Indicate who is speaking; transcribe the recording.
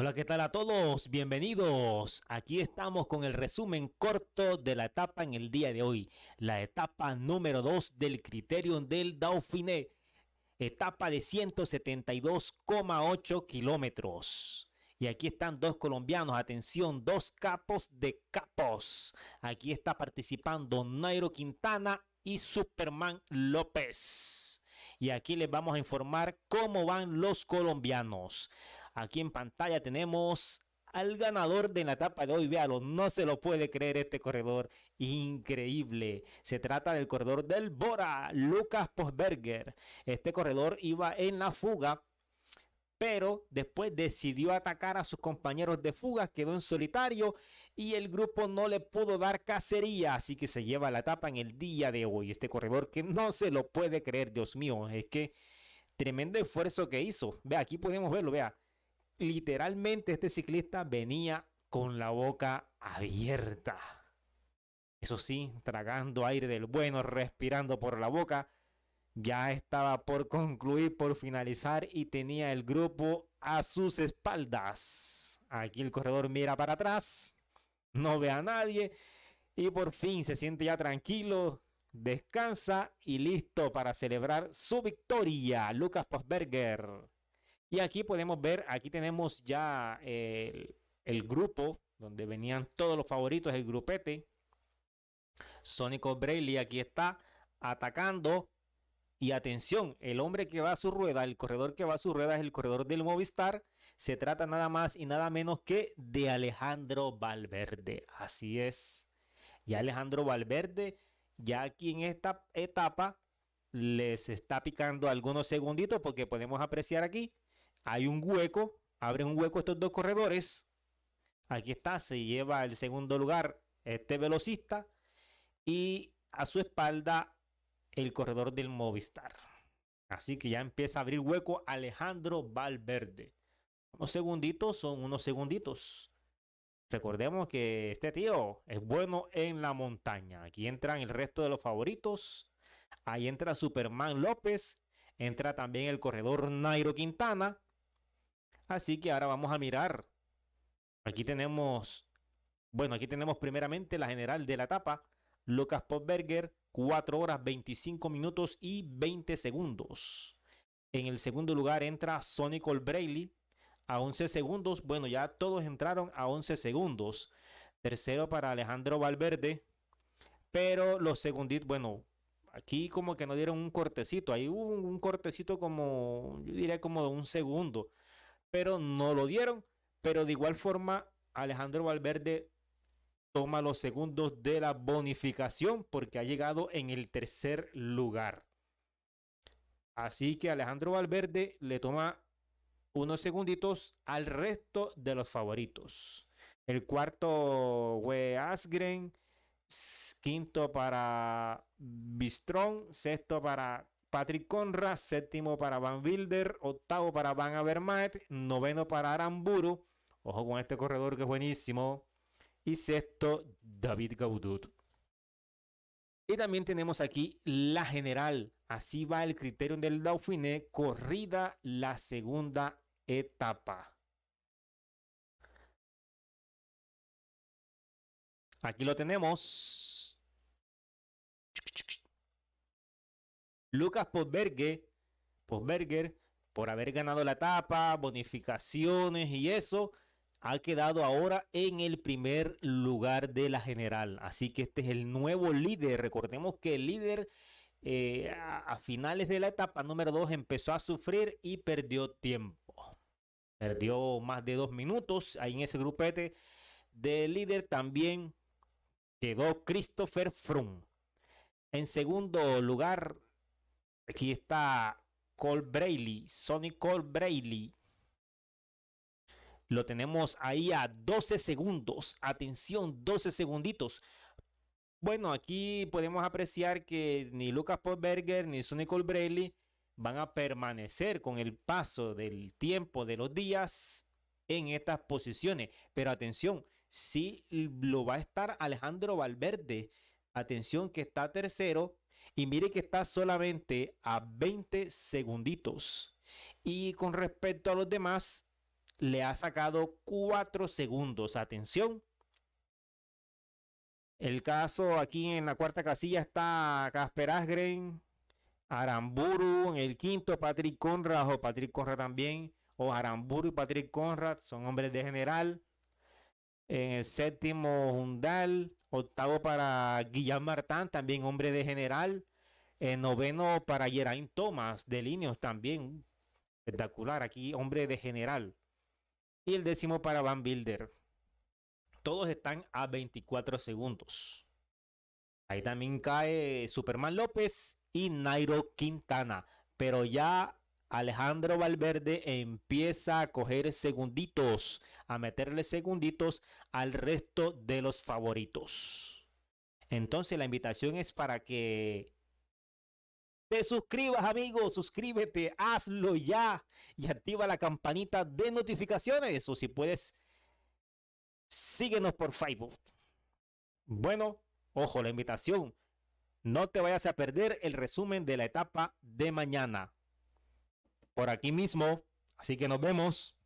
Speaker 1: Hola, ¿qué tal a todos? Bienvenidos. Aquí estamos con el resumen corto de la etapa en el día de hoy. La etapa número 2 del criterio del Dauphiné. Etapa de 172,8 kilómetros. Y aquí están dos colombianos. Atención, dos capos de capos. Aquí está participando Nairo Quintana y Superman López. Y aquí les vamos a informar cómo van los colombianos. Aquí en pantalla tenemos al ganador de la etapa de hoy. Véalo, no se lo puede creer este corredor. Increíble. Se trata del corredor del Bora, Lucas Postberger. Este corredor iba en la fuga. Pero después decidió atacar a sus compañeros de fuga, quedó en solitario y el grupo no le pudo dar cacería, así que se lleva la etapa en el día de hoy. Este corredor que no se lo puede creer, Dios mío, es que tremendo esfuerzo que hizo. Vea, aquí podemos verlo, vea literalmente este ciclista venía con la boca abierta. Eso sí, tragando aire del bueno, respirando por la boca. Ya estaba por concluir, por finalizar y tenía el grupo a sus espaldas. Aquí el corredor mira para atrás, no ve a nadie y por fin se siente ya tranquilo, descansa y listo para celebrar su victoria. Lucas Posberger. Y aquí podemos ver, aquí tenemos ya eh, el, grupo donde venían todos los favoritos, el grupete. Sónico Braille aquí está atacando. Y atención, el hombre que va a su rueda, el corredor que va a su rueda es el corredor del Movistar. Se trata nada más y nada menos que de Alejandro Valverde. Así es. Y Alejandro Valverde, ya aquí en esta etapa, les está picando algunos segunditos porque podemos apreciar aquí hay un hueco, abre un hueco estos dos corredores. Aquí está, se lleva el segundo lugar este velocista y a su espalda el corredor del Movistar. Así que ya empieza a abrir hueco Alejandro Valverde. Unos segunditos son unos segunditos. Recordemos que este tío es bueno en la montaña. Aquí entran el resto de los favoritos. Ahí entra Superman López. Entra también el corredor Nairo Quintana. Así que ahora vamos a mirar. Aquí tenemos, bueno, aquí tenemos primeramente la general de la etapa. Lucas Popberger, 4 horas 25 minutos y 20 segundos. En el segundo lugar entra Sonny braley a 11 segundos. Bueno, ya todos entraron a 11 segundos. Tercero para Alejandro Valverde. Pero los segunditos, bueno, aquí como que no dieron un cortecito. Ahí hubo un cortecito como, yo diría como de un segundo pero no lo dieron. Pero de igual forma, Alejandro Valverde toma los segundos de la bonificación porque ha llegado en el tercer lugar. Así que Alejandro Valverde le toma unos segunditos al resto de los favoritos. El cuarto fue Asgren, quinto para Bistrón, sexto para Patrick Conra, séptimo para Van Wilder, octavo para Van Avermaet, noveno para Aramburu, ojo con este corredor que es buenísimo, y sexto David Gaudut. Y también tenemos aquí la general, así va el criterio del Dauphiné, corrida la segunda etapa. Aquí lo tenemos Lucas Posberger, Posberger, por haber ganado la etapa, bonificaciones y eso, ha quedado ahora en el primer lugar de la general. Así que este es el nuevo líder. Recordemos que el líder eh, a, finales de la etapa número 2 empezó a sufrir y perdió tiempo. Perdió más de dos minutos ahí en ese grupete de líder también quedó Christopher Frum. En segundo lugar Aquí está Cole Brayley, Sonny Cole Brayley. Lo tenemos ahí a 12 segundos. Atención, 12 segunditos. Bueno, aquí podemos apreciar que ni Lucas Postberger ni Sonny Cole Brayley van a permanecer con el paso del tiempo de los días en estas posiciones. Pero atención, sí lo va a estar Alejandro Valverde. Atención que está tercero y mire que está solamente a 20 segunditos. Y con respecto a los demás, le ha sacado 4 segundos. Atención. El caso aquí en la cuarta casilla está Casper Asgren, Aramburu, en el quinto Patrick Conrad o Patrick Conrad también, o Aramburu y Patrick Conrad son hombres de general en el séptimo Hundal, octavo para Guillermo Martán, también hombre de general, eh, noveno para Geraint Thomas de líneas también, espectacular, aquí hombre de general, y el décimo para Van Bilder. Todos están a 24 segundos. Ahí también cae Superman López y Nairo Quintana, pero ya Alejandro Valverde empieza a coger segunditos, a meterle segunditos al resto de los favoritos. Entonces la invitación es para que te suscribas, amigos, suscríbete, hazlo ya y activa la campanita de notificaciones o si puedes, síguenos por Facebook. Bueno, ojo, la invitación. No te vayas a perder el resumen de la etapa de mañana por aquí mismo. Así que nos vemos.